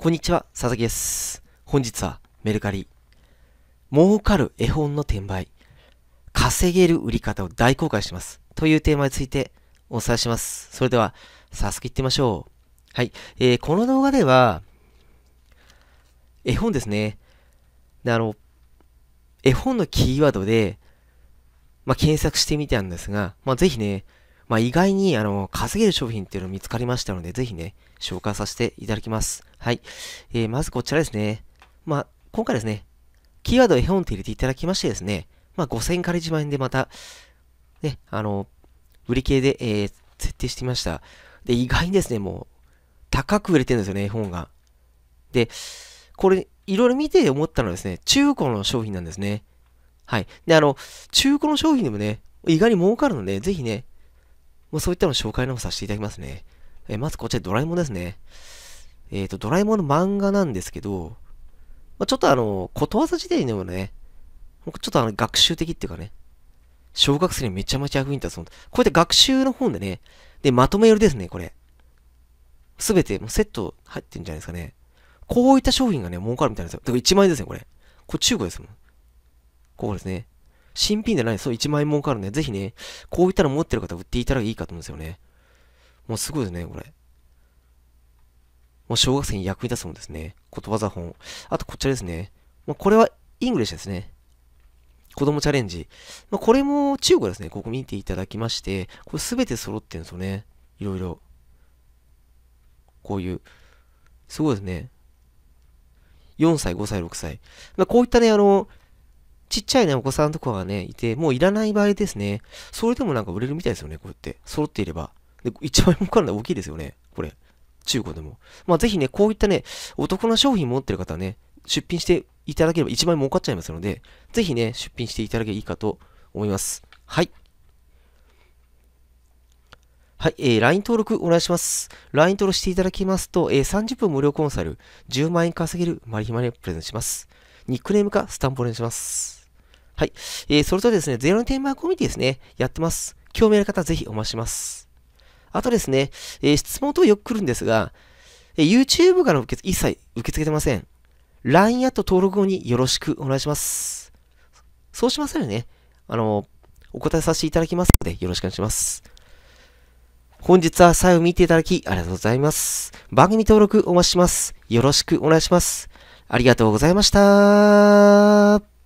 こんにちは、佐々木です。本日はメルカリ。儲かる絵本の転売。稼げる売り方を大公開します。というテーマについてお伝えします。それでは、早速行ってみましょう。はい。えー、この動画では、絵本ですね。で、あの、絵本のキーワードで、まあ、検索してみたんですが、まあ、ぜひね、まあ、意外に、あの、稼げる商品っていうの見つかりましたので、ぜひね、紹介させていただきます。はい。えー、まずこちらですね。まあ、今回ですね、キーワード絵本って入れていただきましてですね、まあ、5000から1万円でまた、ね、あの、売り系で、えー、設定してみました。で、意外にですね、もう、高く売れてるんですよね、絵本が。で、これ、いろいろ見て思ったのはですね、中古の商品なんですね。はい。で、あの、中古の商品でもね、意外に儲かるので、ぜひね、まあ、そういったの紹介の方させていただきますね。えー、まずこちらドラえもんですね。えっ、ー、と、ドラえもんの漫画なんですけど、まあ、ちょっとあの、ことわざ時代のようなね、ちょっとあの、学習的っていうかね、小学生にめちゃめちゃ役に立つ。こういった学習の本でね、で、まとめ寄りですね、これ。すべて、もうセット入ってんじゃないですかね。こういった商品がね、儲かるみたいなんですよ。だから1万円ですね、これ。これ中古ですもん。ここですね。新品じゃないそう、1万円儲かるんで、ぜひね、こういったの持ってる方売っていたらいいかと思うんですよね。もうすごいですね、これ。もう小学生に役に立つもんですね。ことわざ本。あとこちらですね。まあ、これはイングリッシュですね。子供チャレンジ。まあ、これも中国ですね。ここ見ていただきまして、これすべて揃ってるんですよね。いろいろ。こういう。すごいですね。4歳、5歳、6歳。まあ、こういったね、あの、ちっちゃいね、お子さんとかがね、いて、もういらない場合ですね。それでもなんか売れるみたいですよね、こうやって。揃っていれば。で、一番儲かるのは大きいですよね、これ。中古でも。まあ、ぜひね、こういったね、お得な商品持ってる方はね、出品していただければ一番儲かっちゃいますので、ぜひね、出品していただければいいかと思います。はい。はい、えー、LINE 登録お願いします。LINE 登録していただきますと、えー、30分無料コンサル、10万円稼げるマリヒマネプレゼントします。ニックネームかスタンプお願いします。はい。えー、それとですね、ゼロのテーマコミュニティですね、やってます。興味ある方ぜひお待ちします。あとですね、えー、質問等よく来るんですが、えー、YouTube からの受け一切受け付けてません。LINE アット登録後によろしくお願いします。そうしますらね。あの、お答えさせていただきますので、よろしくお願いします。本日は最後見ていただきありがとうございます。番組登録お待ちします。よろしくお願いします。ありがとうございました。